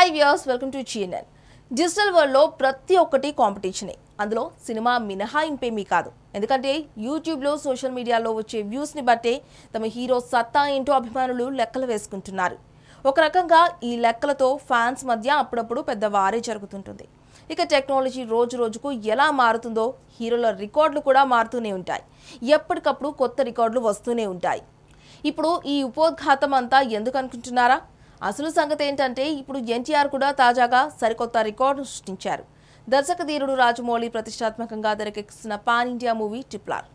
hi viewers welcome to CNN digital వరల్డ్లో ప్రతి ఒక్కటి కాంపిటీషనే అందులో సినిమా మినహాయింపేమీ కాదు ఎందుకంటే యూట్యూబ్లో సోషల్ మీడియాలో వచ్చే వ్యూస్ని బట్టే తమ హీరో సత్తా ఏంటో అభిమానులు లెక్కలు వేసుకుంటున్నారు ఒక రకంగా ఈ లెక్కలతో ఫ్యాన్స్ మధ్య అప్పుడప్పుడు పెద్ద వారే జరుగుతుంటుంది ఇక టెక్నాలజీ రోజు రోజుకు ఎలా మారుతుందో హీరోల రికార్డులు కూడా మారుతూనే ఉంటాయి ఎప్పటికప్పుడు కొత్త రికార్డులు వస్తూనే ఉంటాయి ఇప్పుడు ఈ ఉపోద్ఘాతం అంతా ఎందుకు అనుకుంటున్నారా అసలు సంగతి ఏంటంటే ఇప్పుడు ఎన్టీఆర్ కూడా తాజాగా సరికొత్త రికార్డు సృష్టించారు దర్శక ధీరుడు రాజమౌళి ప్రతిష్టాత్మకంగా తెరకెక్కిస్తున్న pan India movie triple R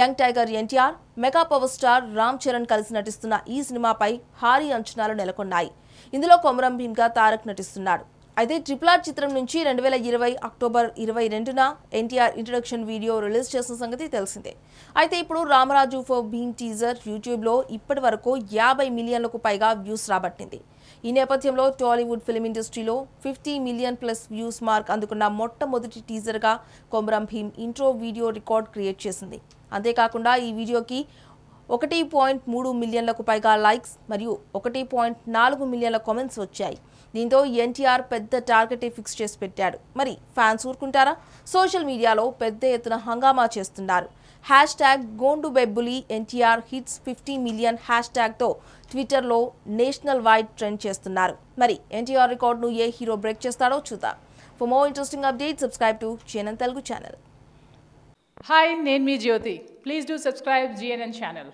young tiger NTR mega power star Ram Charan కలిసి నటిస్తున్న ఈ సినిమాపై భారీ అంచనాలు నెలకొన్నాయి ఇందులో కొమరం భీమ్గా తారక్ నటిస్తున్నాడు అయితే ఆర్ చిత్రం నుంచి రెండు వేల ఇరవై అక్టోబర్ ఇరవై రెండున ఎన్టీఆర్ ఇంట్రడక్షన్ వీడియో రిలీజ్ చేసిన సంగతి తెలిసిందే అయితే ఇప్పుడు రామరాజు ఫర్ భీమ్ టీజర్ యూట్యూబ్లో ఇప్పటి వరకు యాభై మిలియన్లకు పైగా వ్యూస్ రాబట్టింది ఈ నేపథ్యంలో టాలీవుడ్ ఫిల్మ్ ఇండస్ట్రీలో fifty million plus views mark అందుకున్న మొట్టమొదటి టీజర్గా Komaram Bheem intro video record create చేసింది అంతేకాకుండా ఈ వీడియోకి ఒకటి పాయింట్ మూడు మిలియన్లకు పైగా లైక్స్ మరియు ఒకటి పాయింట్ నాలుగు మిలియన్ల కామెంట్స్ వచ్చాయి దీంతో ఎన్టీఆర్ పెద్ద టార్గెట్ ఫిక్స్ చేసి పెట్టాడు మరి ఫ్యాన్స్ ఊరుకుంటారా సోషల్ మీడియాలో పెద్ద ఎత్తున హంగామా చేస్తున్నారు హ్యాష్ ట్యాగ్ గోండు బెబ్బులి ఎన్టీఆర్ హిట్స్ ఫిఫ్టీ మిలియన్ హ్యాష్ ట్యాగ్తో ట్విట్టర్లో నేషనల్ వైడ్ ట్రెండ్ చేస్తున్నారు మరి ఎన్టీఆర్ రికార్డును ఏ హీరో బ్రేక్ చేస్తాడో చూద్దాం for more interesting update subscribe to CNN Telugu channel hi నేను మీ Jyothi please do subscribe CNN channel